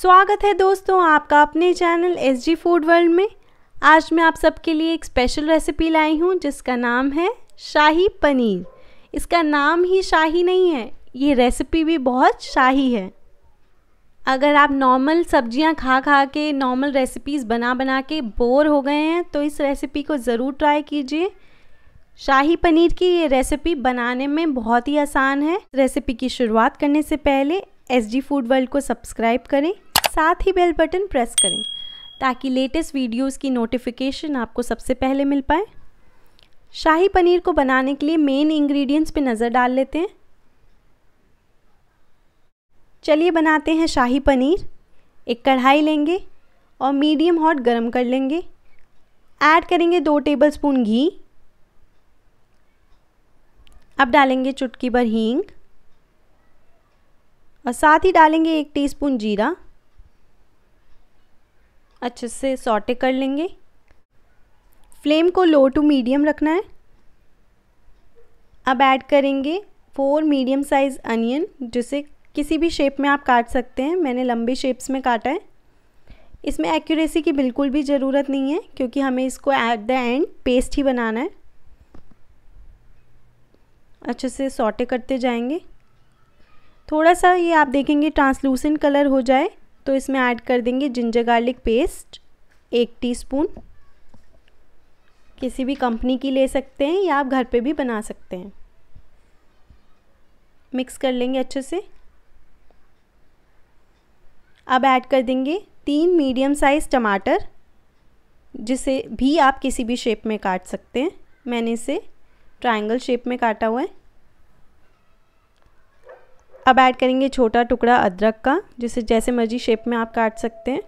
स्वागत है दोस्तों आपका अपने channel S G food world में आज मैं आप सबके लिए एक स्पेशल रेसिपी लाई हूँ जिसका नाम है शाही पनीर इसका नाम ही शाही नहीं है ये रेसिपी भी बहुत शाही है अगर आप नॉर्मल सब्जियां खा खा के नॉर्मल रेसिपीज़ बना बना के बोर हो गए हैं तो इस रेसिपी को ज़रूर ट्राई कीजिए शाही पनीर की ये रेसिपी बनाने में बहुत ही आसान है रेसिपी की शुरुआत करने से पहले एस जी फूड वर्ल्ड को सब्सक्राइब करें साथ ही बेल बटन प्रेस करें ताकि लेटेस्ट वीडियोस की नोटिफिकेशन आपको सबसे पहले मिल पाए शाही पनीर को बनाने के लिए मेन इंग्रेडिएंट्स पे नज़र डाल लेते हैं चलिए बनाते हैं शाही पनीर एक कढ़ाई लेंगे और मीडियम हॉट गरम कर लेंगे ऐड करेंगे दो टेबलस्पून घी अब डालेंगे चुटकी भर हींग और साथ ही डालेंगे एक टीस्पून जीरा अच्छे से सॉटे कर लेंगे फ्लेम को लो टू मीडियम रखना है अब ऐड करेंगे फोर मीडियम साइज़ अनियन जिसे किसी भी शेप में आप काट सकते हैं मैंने लंबे शेप्स में काटा है इसमें एक्यूरेसी की बिल्कुल भी ज़रूरत नहीं है क्योंकि हमें इसको एट द एंड पेस्ट ही बनाना है अच्छे से सॉटे करते जाएंगे थोड़ा सा ये आप देखेंगे ट्रांसलूसेंट कलर हो जाए तो इसमें ऐड कर देंगे जिंजर गार्लिक पेस्ट एक टीस्पून किसी भी कंपनी की ले सकते हैं या आप घर पे भी बना सकते हैं मिक्स कर लेंगे अच्छे से अब ऐड कर देंगे तीन मीडियम साइज़ टमाटर जिसे भी आप किसी भी शेप में काट सकते हैं मैंने इसे ट्रायंगल शेप में काटा हुआ है अब ऐड करेंगे छोटा टुकड़ा अदरक का जिसे जैसे मर्जी शेप में आप काट सकते हैं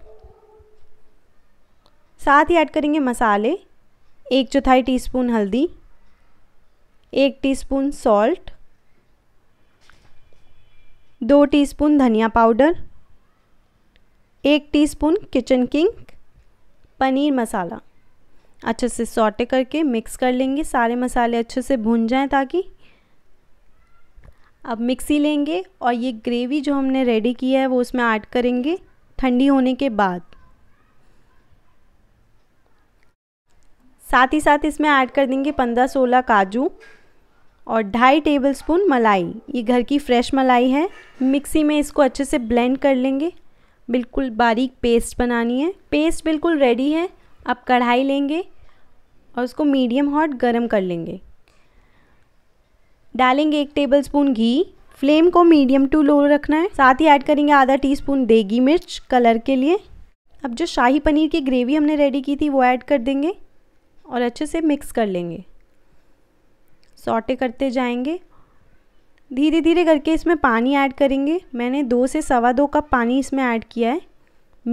साथ ही ऐड करेंगे मसाले एक चौथाई टीस्पून हल्दी एक टीस्पून सॉल्ट दो टीस्पून धनिया पाउडर एक teaspoon kitchen king paneer masala अच्छे से सॉटे करके मिक्स कर लेंगे सारे मसाले अच्छे से भून जाएं ताकि अब मिक्सी लेंगे और ये ग्रेवी जो हमने रेडी किया है वो उसमें ऐड करेंगे ठंडी होने के बाद साथ ही साथ इसमें ऐड कर देंगे पंद्रह सोलह काजू और ढाई टेबलस्पून मलाई ये घर की फ्रेश मलाई है मिक्सी में इसको अच्छे से ब्लेंड कर लेंगे बिल्कुल बारीक पेस्ट बनानी है पेस्ट बिल्कुल रेडी है अब कढ़ाई लेंगे और उसको मीडियम हॉट गरम कर लेंगे डालेंगे एक टेबलस्पून घी फ्लेम को मीडियम टू लो रखना है साथ ही ऐड करेंगे आधा टीस्पून देगी मिर्च कलर के लिए अब जो शाही पनीर की ग्रेवी हमने रेडी की थी वो ऐड कर देंगे और अच्छे से मिक्स कर लेंगे सॉटे करते जाएंगे धीरे धीरे करके इसमें पानी ऐड करेंगे मैंने दो से सवा दो कप पानी इसमें ऐड किया है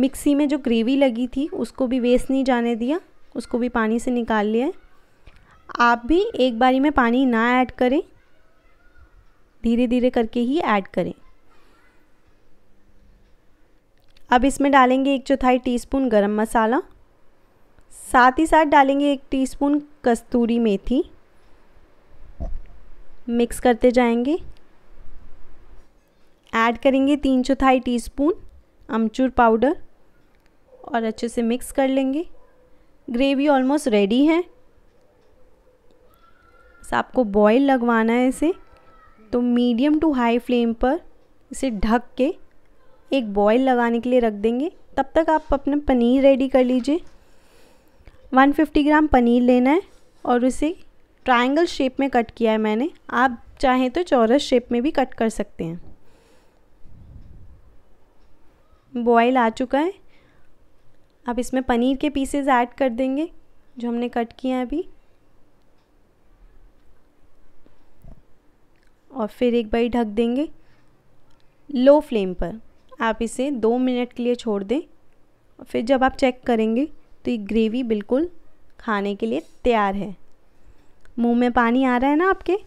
मिक्सी में जो ग्रेवी लगी थी उसको भी वेस्ट नहीं जाने दिया उसको भी पानी से निकाल लिया है आप भी एक बारी में पानी ना ऐड करें धीरे धीरे करके ही ऐड करें अब इसमें डालेंगे एक चौथाई टीस्पून गरम मसाला साथ ही साथ डालेंगे एक टीस्पून कस्तूरी मेथी मिक्स करते जाएंगे ऐड करेंगे तीन चौथाई टीस्पून अमचूर पाउडर और अच्छे से मिक्स कर लेंगे ग्रेवी ऑलमोस्ट रेडी है आपको बॉईल लगवाना है इसे तो मीडियम टू हाई फ्लेम पर इसे ढक के एक बॉयल लगाने के लिए रख देंगे तब तक आप अपना पनीर रेडी कर लीजिए 150 ग्राम पनीर लेना है और उसे ट्रायंगल शेप में कट किया है मैंने आप चाहें तो चौरस शेप में भी कट कर सकते हैं बॉयल आ चुका है अब इसमें पनीर के पीसेज ऐड कर देंगे जो हमने कट किए हैं अभी और फिर एक बार ढक देंगे लो फ्लेम पर आप इसे दो मिनट के लिए छोड़ दें और फिर जब आप चेक करेंगे तो ये ग्रेवी बिल्कुल खाने के लिए तैयार है मुंह में पानी आ रहा है ना आपके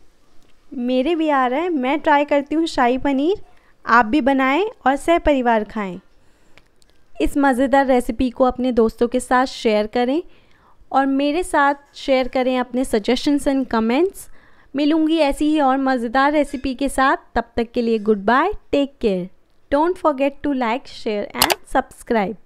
मेरे भी आ रहा है मैं ट्राई करती हूँ शाही पनीर आप भी बनाएं और सह परिवार खाएं इस मज़ेदार रेसिपी को अपने दोस्तों के साथ शेयर करें और मेरे साथ शेयर करें अपने सजेशंस एंड कमेंट्स मिलूंगी ऐसी ही और मज़ेदार रेसिपी के साथ तब तक के लिए good bye take care don't forget to like share and subscribe